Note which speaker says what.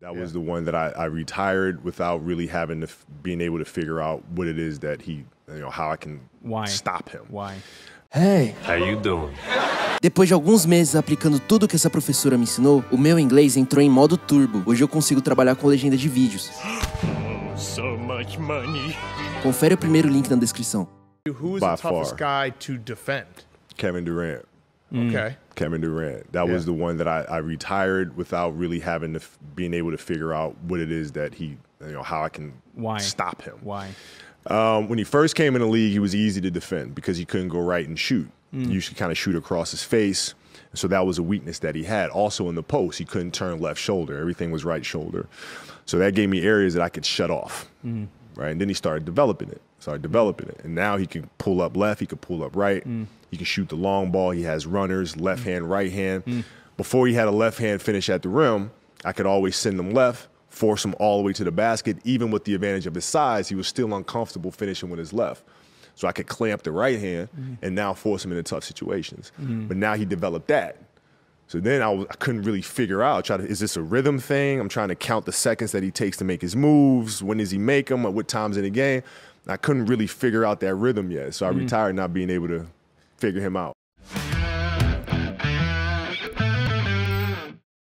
Speaker 1: That yeah. was the one that I, I, retired without really having to f- being able to figure out what it is that he, you know, how I can Why? stop him. Why?
Speaker 2: Hey. How you doing? Depois de alguns meses aplicando tudo que essa professora me ensinou, o meu inglês entrou em modo turbo. Hoje eu consigo trabalhar com legenda de vídeos. Oh, so much money. Confere o primeiro link na descrição.
Speaker 1: Who's the toughest guy to defend?
Speaker 2: Kevin Durant.
Speaker 1: Mm. Okay. Kevin Durant. That yeah. was the one that I, I, retired without really having to f- being able to figure out what it is that he, you know, how I can Why? stop him. Why? Um, when he first came in the league, he was easy to defend because he couldn't go right and shoot. Mm. You should kind of shoot across his face. So that was a weakness that he had. Also in the post, he couldn't turn left shoulder. Everything was right shoulder. So that gave me areas that I could shut off. Mm right? And then he started developing it, started developing it. And now he can pull up left, he can pull up right, mm. he can shoot the long ball, he has runners, left mm. hand, right hand. Mm. Before he had a left hand finish at the rim, I could always send him left, force him all the way to the basket. Even with the advantage of his size, he was still uncomfortable finishing with his left. So I could clamp the right hand mm. and now force him into tough situations. Mm. But now he developed that. So then I w- I couldn't really figure out, try to, is this a rhythm thing? I'm trying to count the seconds that he takes to make his moves. When does he make them? At what times in the game? I couldn't really figure out that rhythm yet. So I mm. retired not being able to figure him out.